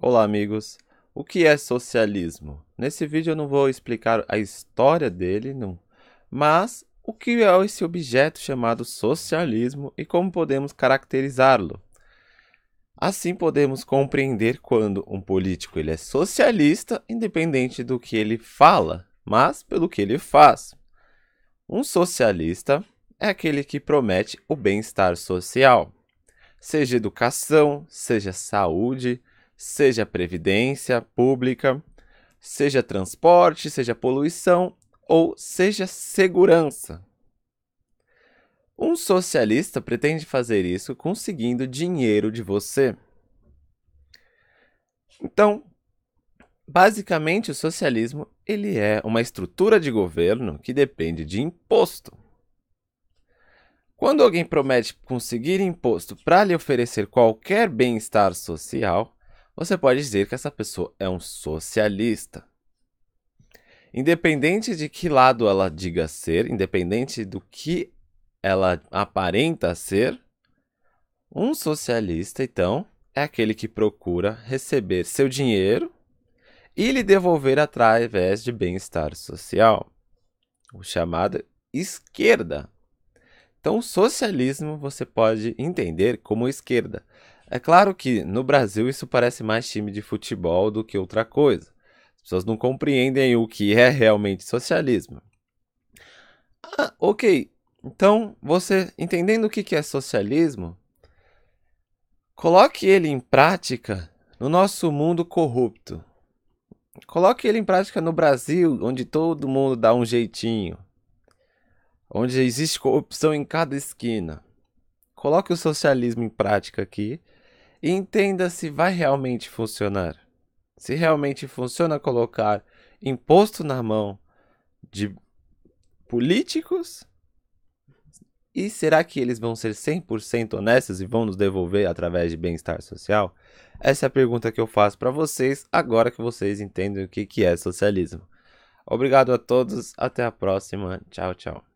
Olá, amigos. O que é socialismo? Nesse vídeo eu não vou explicar a história dele, não. Mas o que é esse objeto chamado socialismo e como podemos caracterizá-lo? Assim podemos compreender quando um político ele é socialista, independente do que ele fala, mas pelo que ele faz. Um socialista é aquele que promete o bem-estar social, seja educação, seja saúde, seja previdência pública, seja transporte, seja poluição ou seja segurança. Um socialista pretende fazer isso conseguindo dinheiro de você. Então, basicamente o socialismo, ele é uma estrutura de governo que depende de imposto. Quando alguém promete conseguir imposto para lhe oferecer qualquer bem-estar social, você pode dizer que essa pessoa é um socialista. Independente de que lado ela diga ser, independente do que ela aparenta ser, um socialista, então, é aquele que procura receber seu dinheiro e lhe devolver através de bem-estar social, o chamado esquerda. Então, socialismo você pode entender como esquerda. É claro que no Brasil isso parece mais time de futebol do que outra coisa. As pessoas não compreendem o que é realmente socialismo. Ah, ok. Então, você entendendo o que é socialismo, coloque ele em prática no nosso mundo corrupto. Coloque ele em prática no Brasil, onde todo mundo dá um jeitinho, onde existe corrupção em cada esquina. Coloque o socialismo em prática aqui e entenda se vai realmente funcionar. Se realmente funciona colocar imposto na mão de políticos? E será que eles vão ser 100% honestos e vão nos devolver através de bem-estar social? Essa é a pergunta que eu faço para vocês agora que vocês entendem o que é socialismo. Obrigado a todos, até a próxima. Tchau, tchau.